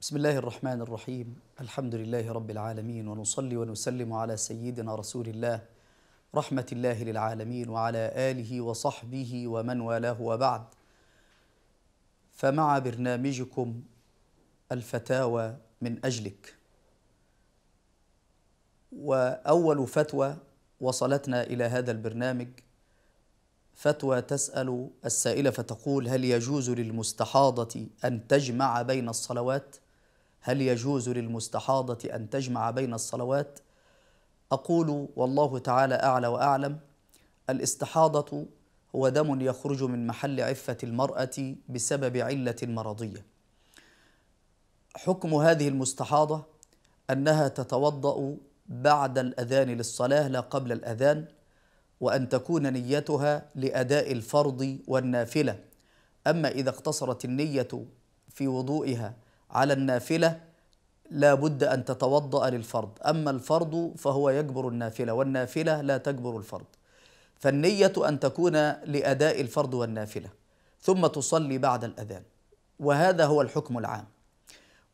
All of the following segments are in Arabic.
بسم الله الرحمن الرحيم الحمد لله رب العالمين ونصلي ونسلم على سيدنا رسول الله رحمة الله للعالمين وعلى آله وصحبه ومن والاه وبعد فمع برنامجكم الفتاوى من أجلك وأول فتوى وصلتنا إلى هذا البرنامج فتوى تسأل السائلة فتقول هل يجوز للمستحاضة أن تجمع بين الصلوات؟ هل يجوز للمستحاضة أن تجمع بين الصلوات؟ أقول والله تعالى أعلى وأعلم الاستحاضة هو دم يخرج من محل عفة المرأة بسبب علة مرضية حكم هذه المستحاضة أنها تتوضأ بعد الأذان للصلاة لا قبل الأذان وأن تكون نيتها لأداء الفرض والنافلة أما إذا اقتصرت النية في وضوئها على النافلة لا بد أن تتوضأ للفرض أما الفرض فهو يجبر النافلة والنافلة لا تجبر الفرض فالنية أن تكون لأداء الفرض والنافلة ثم تصلي بعد الأذان وهذا هو الحكم العام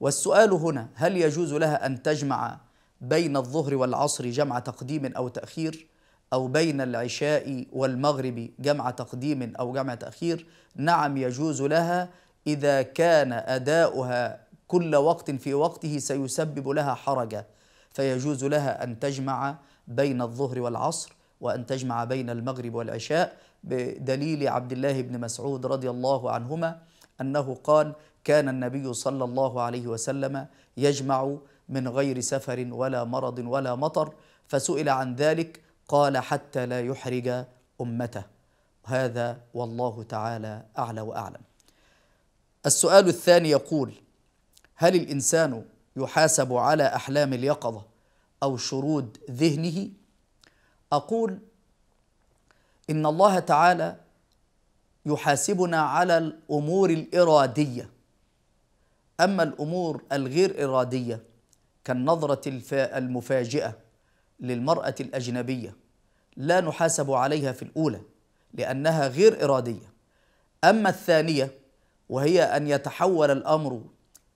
والسؤال هنا هل يجوز لها أن تجمع بين الظهر والعصر جمع تقديم أو تأخير أو بين العشاء والمغرب جمع تقديم أو جمع تأخير نعم يجوز لها إذا كان أداؤها كل وقت في وقته سيسبب لها حرجا فيجوز لها ان تجمع بين الظهر والعصر وان تجمع بين المغرب والعشاء بدليل عبد الله بن مسعود رضي الله عنهما انه قال كان النبي صلى الله عليه وسلم يجمع من غير سفر ولا مرض ولا مطر فسئل عن ذلك قال حتى لا يحرج امته هذا والله تعالى اعلى واعلم السؤال الثاني يقول هل الانسان يحاسب على احلام اليقظه او شرود ذهنه اقول ان الله تعالى يحاسبنا على الامور الاراديه اما الامور الغير اراديه كالنظره المفاجئه للمراه الاجنبيه لا نحاسب عليها في الاولى لانها غير اراديه اما الثانيه وهي ان يتحول الامر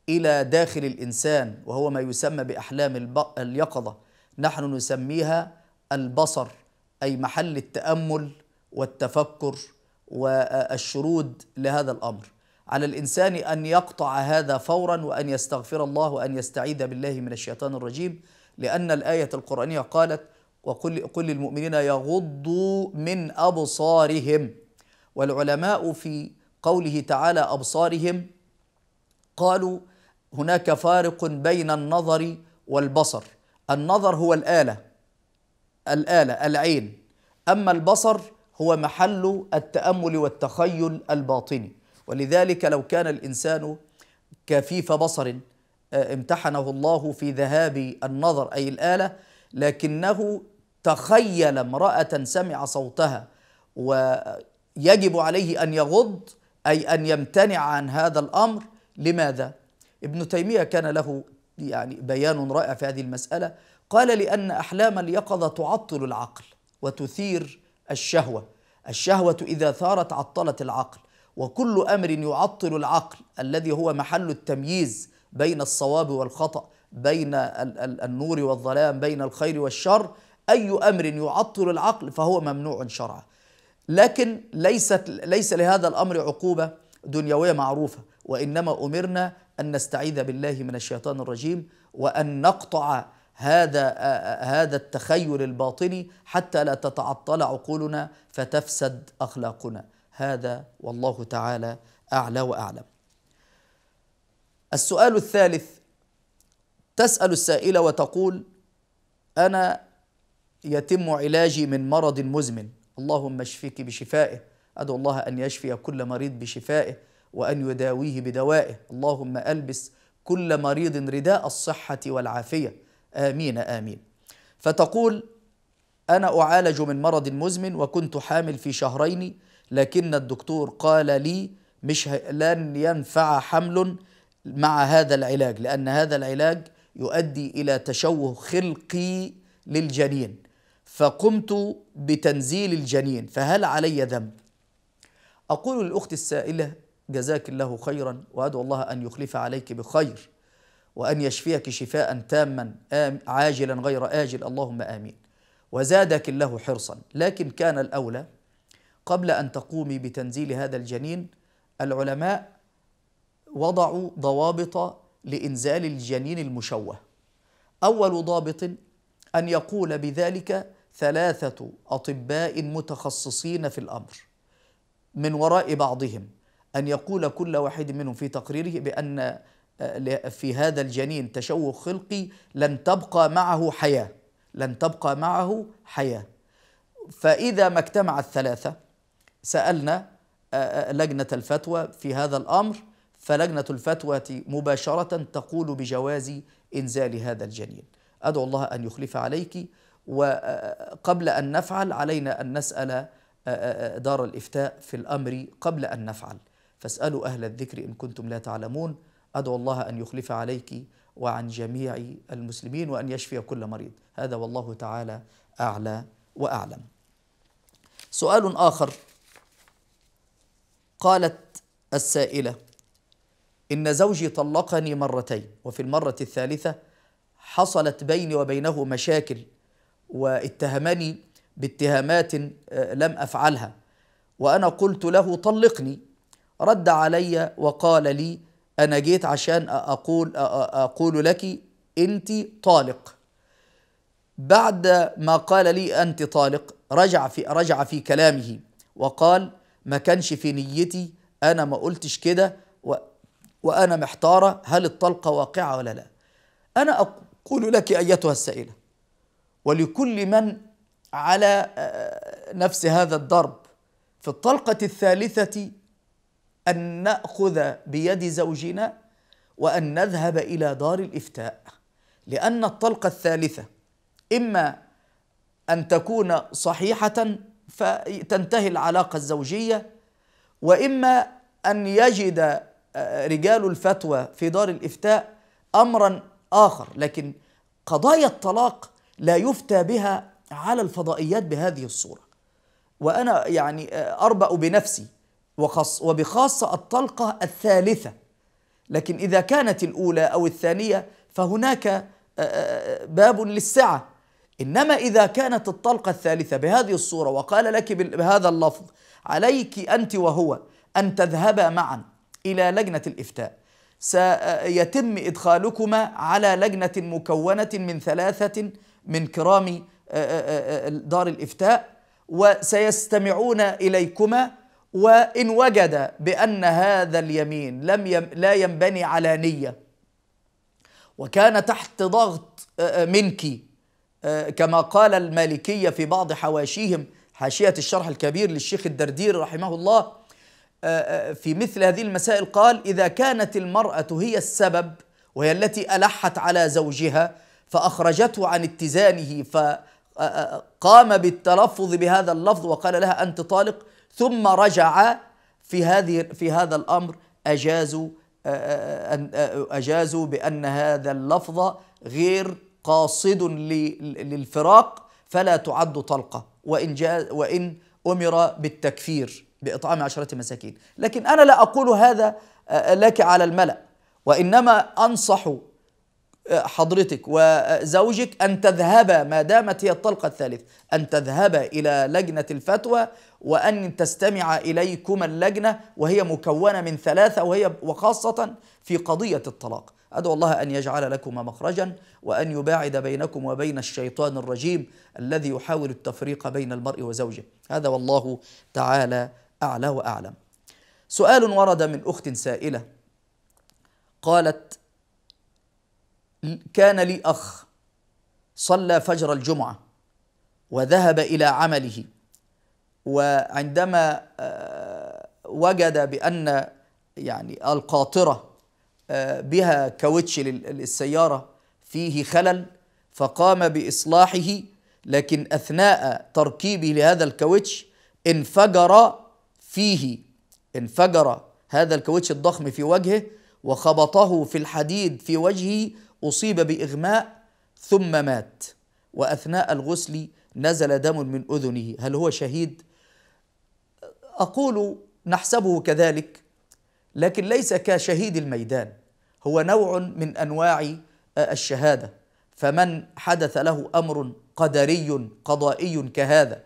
الى داخل الانسان وهو ما يسمى باحلام اليقظه نحن نسميها البصر اي محل التامل والتفكر والشرود لهذا الامر على الانسان ان يقطع هذا فورا وان يستغفر الله وان يستعيذ بالله من الشيطان الرجيم لان الايه القرانيه قالت وقل قل للمؤمنين يغضوا من ابصارهم والعلماء في قوله تعالى ابصارهم قالوا هناك فارق بين النظر والبصر النظر هو الآلة الآلة العين أما البصر هو محل التأمل والتخيل الباطني ولذلك لو كان الإنسان كفيف بصر آه، امتحنه الله في ذهاب النظر أي الآلة لكنه تخيل امرأة سمع صوتها ويجب عليه أن يغض أي أن يمتنع عن هذا الأمر لماذا؟ ابن تيمية كان له يعني بيان رائع في هذه المسألة قال لأن أحلام اليقظة تعطل العقل وتثير الشهوة الشهوة إذا ثارت عطلت العقل وكل أمر يعطل العقل الذي هو محل التمييز بين الصواب والخطأ بين النور والظلام بين الخير والشر أي أمر يعطل العقل فهو ممنوع شرعا لكن ليست ليس لهذا الأمر عقوبة دنيوية معروفة وانما امرنا ان نستعيذ بالله من الشيطان الرجيم وان نقطع هذا هذا التخيل الباطني حتى لا تتعطل عقولنا فتفسد اخلاقنا هذا والله تعالى اعلى واعلم السؤال الثالث تسال السائله وتقول انا يتم علاجي من مرض مزمن اللهم اشفك بشفائه ادعو الله ان يشفي كل مريض بشفائه وأن يداويه بدوائه اللهم ألبس كل مريض رداء الصحة والعافية آمين آمين فتقول أنا أعالج من مرض مزمن وكنت حامل في شهرين لكن الدكتور قال لي مش لن ينفع حمل مع هذا العلاج لأن هذا العلاج يؤدي إلى تشوه خلقي للجنين فقمت بتنزيل الجنين فهل علي ذنب؟ أقول للأخت السائلة جزاك الله خيرا وادعو الله ان يخلف عليك بخير وان يشفيك شفاء تاما عاجلا غير اجل اللهم امين وزادك الله حرصا لكن كان الاولى قبل ان تقومي بتنزيل هذا الجنين العلماء وضعوا ضوابط لانزال الجنين المشوه اول ضابط ان يقول بذلك ثلاثه اطباء متخصصين في الامر من وراء بعضهم أن يقول كل واحد منهم في تقريره بأن آه، في هذا الجنين تشوه خلقي لن تبقى معه حياة لن تبقى معه حياة فإذا ما اجتمع الثلاثة سألنا آه، آه، لجنة الفتوى في هذا الأمر فلجنة الفتوى مباشرة تقول بجواز إنزال هذا الجنين أدعو الله أن يخلف عليك وقبل أن نفعل علينا أن نسأل دار الإفتاء في الأمر قبل أن نفعل فاسألوا أهل الذكر إن كنتم لا تعلمون أدعو الله أن يخلف عليك وعن جميع المسلمين وأن يشفي كل مريض هذا والله تعالى أعلى وأعلم سؤال آخر قالت السائلة إن زوجي طلقني مرتين وفي المرة الثالثة حصلت بيني وبينه مشاكل واتهمني باتهامات آه، لم أفعلها وأنا قلت له طلقني رد علي وقال لي أنا جيت عشان أقول أقول لك أنت طالق بعد ما قال لي أنت طالق رجع في رجع في كلامه وقال ما كانش في نيتي أنا ما قلتش كده وأنا محتارة هل الطلقة واقعة ولا لا أنا أقول لك أيتها السائلة ولكل من على نفس هذا الضرب في الطلقة الثالثة ان ناخذ بيد زوجنا وان نذهب الى دار الافتاء لان الطلقه الثالثه اما ان تكون صحيحه فتنتهي العلاقه الزوجيه واما ان يجد آه، رجال الفتوى في دار الافتاء امرا اخر لكن قضايا الطلاق لا يفتى بها على الفضائيات بهذه الصوره وانا يعني آه، اربا بنفسي وخاص وبخاصة الطلقة الثالثة لكن إذا كانت الأولى أو الثانية فهناك باب للسعة إنما إذا كانت الطلقة الثالثة بهذه الصورة وقال لك بهذا اللفظ عليك أنت وهو أن تذهبا معا إلى لجنة الإفتاء سيتم إدخالكما على لجنة مكونة من ثلاثة من كرام دار الإفتاء وسيستمعون إليكما وإن وجد بأن هذا اليمين لم يم لا ينبني على نية وكان تحت ضغط منك كما قال المالكية في بعض حواشيهم حاشية الشرح الكبير للشيخ الدردير رحمه الله في مثل هذه المسائل قال إذا كانت المرأة هي السبب وهي التي ألحت على زوجها فأخرجته عن اتزانه فقام بالتلفظ بهذا اللفظ وقال لها أنت طالق ثم رجع في هذه في هذا الامر اجازوا آه، آه، آه، اجازوا بان هذا اللفظ غير قاصد للفراق فلا تعد طلقه وان جاء وان امر بالتكفير باطعام عشره مساكين لكن انا لا اقول هذا لك على الملا وانما انصح حضرتك وزوجك أن تذهبا ما دامت هي الطلقة الثالثة أن تذهبا إلى لجنة الفتوى وأن تستمع إليكما اللجنة وهي مكونة من ثلاثة وهي وخاصة في قضية الطلاق أدعو الله أن يجعل لكما مخرجا وأن يباعد بينكم وبين الشيطان الرجيم الذي يحاول التفريق بين المرء وزوجه هذا والله تعالى أعلى وأعلم سؤال ورد من أخت سائلة قالت كان لي اخ صلى فجر الجمعه وذهب الى عمله وعندما آه، وجد بان يعني القاطره آه، بها كاوتش للسياره فيه خلل فقام باصلاحه لكن اثناء تركيبه لهذا الكاوتش انفجر فيه انفجر هذا الكاوتش الضخم في وجهه وخبطه في الحديد في وجهه اصيب باغماء ثم مات واثناء الغسل نزل دم من اذنه هل هو شهيد اقول نحسبه كذلك لكن ليس كشهيد الميدان هو نوع من انواع آه، الشهاده فمن حدث له امر قدري قضائي كهذا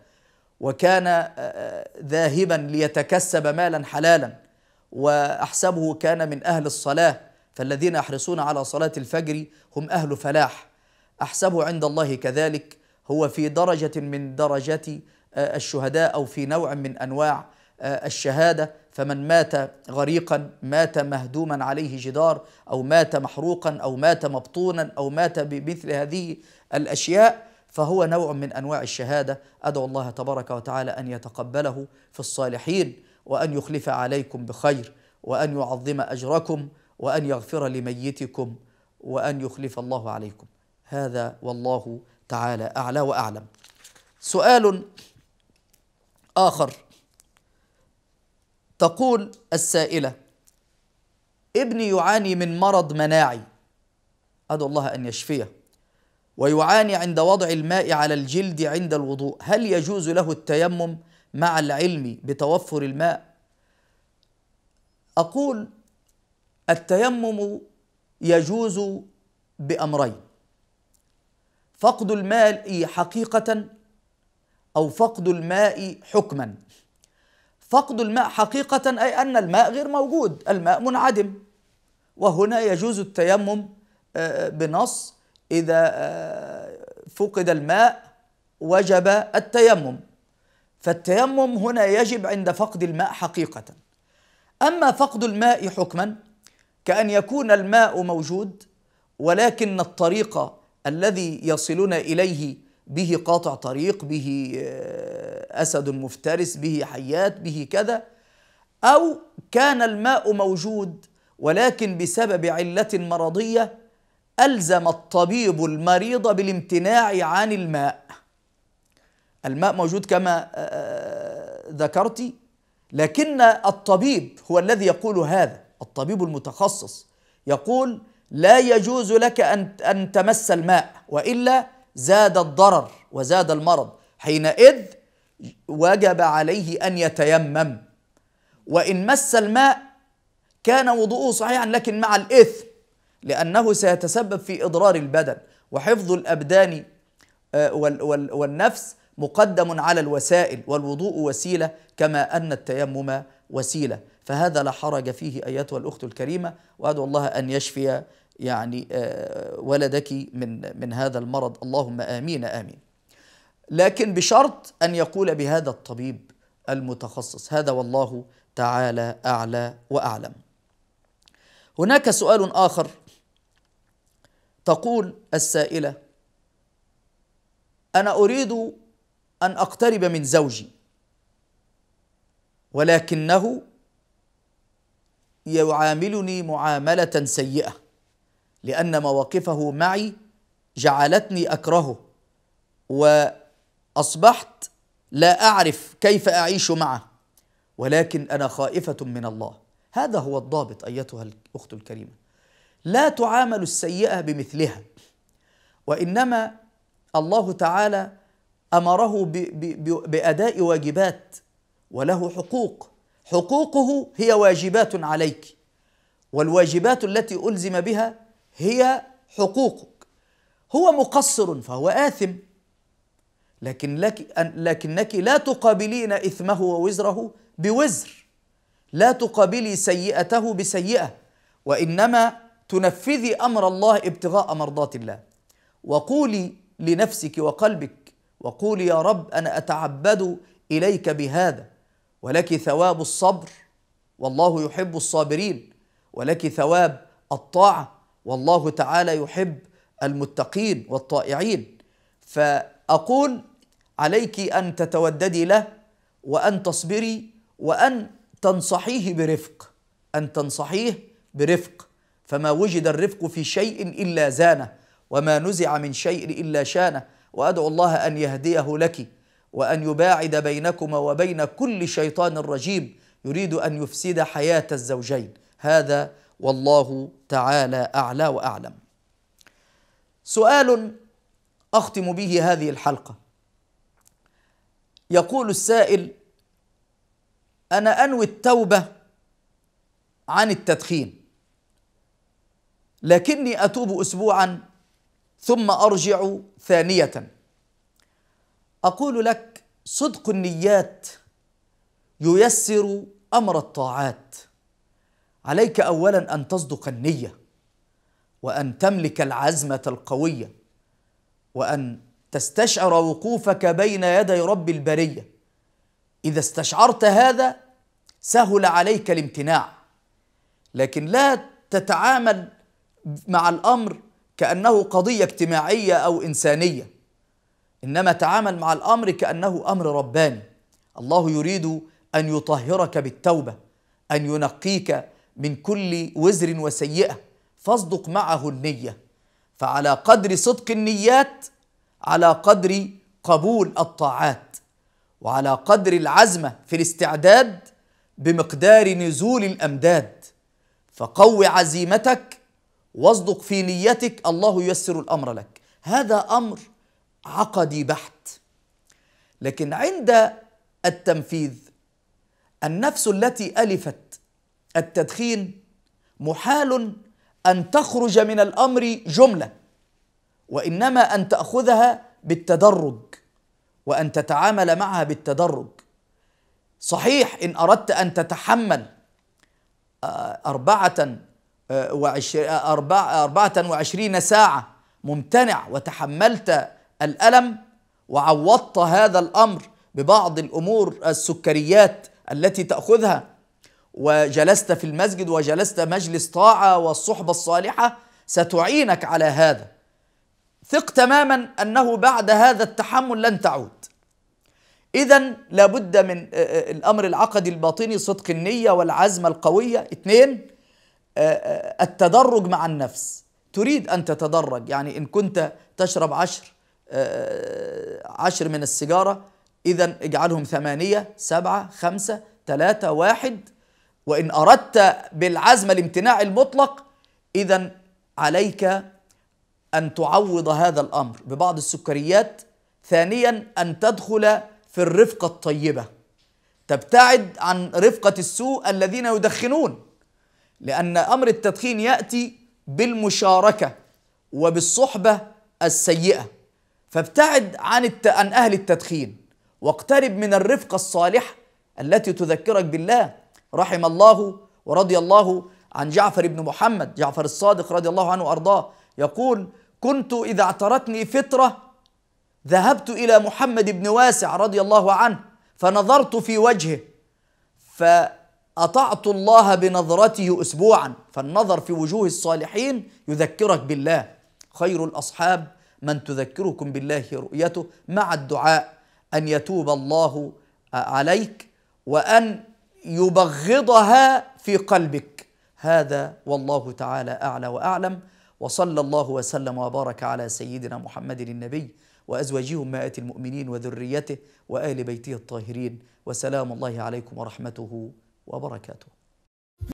وكان آه، آه، ذاهبا ليتكسب مالا حلالا واحسبه كان من اهل الصلاه فالذين يحرصون على صلاة الفجر هم أهل فلاح أحسبه عند الله كذلك هو في درجة من درجات آه، الشهداء أو في نوع من أنواع آه، الشهادة فمن مات غريقا مات مهدوما عليه جدار أو مات محروقا أو مات مبطونا أو مات بمثل هذه الأشياء فهو نوع من انواع الشهاده ادعو الله تبارك وتعالى ان يتقبله في الصالحين وان يخلف عليكم بخير وان يعظم اجركم وان يغفر لميتكم وان يخلف الله عليكم هذا والله تعالى اعلى واعلم سؤال اخر تقول السائله ابني يعاني من مرض مناعي ادعو الله ان يشفيه ويعاني عند وضع الماء على الجلد عند الوضوء هل يجوز له التيمم مع العلم بتوفر الماء اقول التيمم يجوز بأمرين فقد الماء حقيقة أو فقد الماء حكما فقد الماء حقيقة أي أن الماء غير موجود الماء منعدم وهنا يجوز التيمم آه، بنص إذا آه، فقد الماء وجب التيمم فالتيمم هنا يجب عند فقد الماء حقيقة أما فقد الماء حكما كأن يكون الماء موجود ولكن الطريق الذي يصلون إليه به قاطع طريق به آه، أسد مفترس به حيات به كذا أو كان الماء موجود ولكن بسبب علة مرضية ألزم الطبيب المريض بالامتناع عن الماء الماء موجود كما آه، آه، ذكرت لكن الطبيب هو الذي يقول هذا الطبيب المتخصص يقول لا يجوز لك أن, أن تمس الماء وإلا زاد الضرر وزاد المرض حينئذ وجب عليه أن يتيمم وإن مس الماء كان وضوءه صحيحا لكن مع الإثم لأنه سيتسبب في إضرار البدن وحفظ الأبدان آه، والنفس مقدم على الوسائل والوضوء وسيله كما ان التيمم وسيله فهذا لا حرج فيه أيتها الأخت الكريمة وأدعو الله أن يشفي يعني آه، ولدك من من هذا المرض اللهم آمين آمين لكن بشرط أن يقول بهذا الطبيب المتخصص هذا والله تعالى أعلى وأعلم هناك سؤال آخر تقول السائلة أنا أريد أن أقترب من زوجي ولكنه يعاملني معامله سيئه لان مواقفه معي جعلتني اكرهه واصبحت لا اعرف كيف اعيش معه ولكن انا خائفه من الله هذا هو الضابط ايتها الاخت الكريمه لا تعامل السيئه بمثلها وانما الله تعالى امره باداء واجبات وله حقوق حقوقه هي واجبات عليك والواجبات التي الزم بها هي حقوقك هو مقصر فهو آثم لكن لك لكنك لا تقابلين إثمه ووزره بوزر لا تقابلي سيئته بسيئة وإنما تنفذي أمر الله ابتغاء مرضات الله وقولي لنفسك وقلبك وقولي يا رب أنا أتعبد إليك بهذا ولك ثواب الصبر والله يحب الصابرين ولك ثواب الطاعه والله تعالى يحب المتقين والطائعين فاقول عليك ان تتوددي له وان تصبري وان تنصحيه برفق ان تنصحيه برفق فما وجد الرفق في شيء الا زانه وما نزع من شيء الا شانه وادعو الله ان يهديه لك وان يباعد بينكما وبين كل شيطان رجيم يريد ان يفسد حياه الزوجين هذا والله تعالى اعلى واعلم سؤال اختم به هذه الحلقه يقول السائل انا انوي التوبه عن التدخين لكني اتوب اسبوعا ثم ارجع ثانيه اقول لك صدق النيات ييسر امر الطاعات عليك اولا ان تصدق النيه وان تملك العزمه القويه وان تستشعر وقوفك بين يدي رب البريه اذا استشعرت هذا سهل عليك الامتناع لكن لا تتعامل مع الامر كانه قضيه اجتماعيه او انسانيه انما تعامل مع الامر كانه امر رباني الله يريد ان يطهرك بالتوبه ان ينقيك من كل وزر وسيئه فاصدق معه النيه فعلى قدر صدق النيات على قدر قبول الطاعات وعلى قدر العزمه في الاستعداد بمقدار نزول الامداد فقو عزيمتك واصدق في نيتك الله ييسر الامر لك هذا امر عقدي بحت لكن عند التنفيذ النفس التي الفت التدخين محال ان تخرج من الامر جمله وانما ان تاخذها بالتدرج وان تتعامل معها بالتدرج صحيح ان اردت ان تتحمل آه، آه، آه، أربعة وعشرين, ساعة ممتنع وتحملت الألم وعوضت هذا الأمر ببعض الأمور السكريات التي تأخذها وجلست في المسجد وجلست مجلس طاعة والصحبة الصالحة ستعينك على هذا ثق تماما أنه بعد هذا التحمل لن تعود إذا لابد من آه، آه، الأمر العقدي الباطني صدق النية والعزم القوية اثنين آه، التدرج مع النفس تريد أن تتدرج يعني إن كنت تشرب عشر آه، عشر من السيجارة إذا اجعلهم ثمانية سبعة خمسة ثلاثة واحد وإن أردت بالعزم الامتناع المطلق إذا عليك أن تعوض هذا الأمر ببعض السكريات ثانيا أن تدخل في الرفقة الطيبة تبتعد عن رفقة السوء الذين يدخنون لأن أمر التدخين يأتي بالمشاركة وبالصحبة السيئة فابتعد عن الت... عن اهل التدخين واقترب من الرفقه الصالحه التي تذكرك بالله رحم الله ورضي الله عن جعفر بن محمد جعفر الصادق رضي الله عنه وارضاه يقول كنت اذا اعترتني فطره ذهبت الى محمد بن واسع رضي الله عنه فنظرت في وجهه فاطعت الله بنظرته اسبوعا فالنظر في وجوه الصالحين يذكرك بالله خير الاصحاب من تذكركم بالله رؤيته مع الدعاء ان يتوب الله عليك وان يبغضها في قلبك هذا والله تعالى اعلى واعلم وصلى الله وسلم وبارك على سيدنا محمد النبي وازواجه امهات المؤمنين وذريته وال بيته الطاهرين وسلام الله عليكم ورحمته وبركاته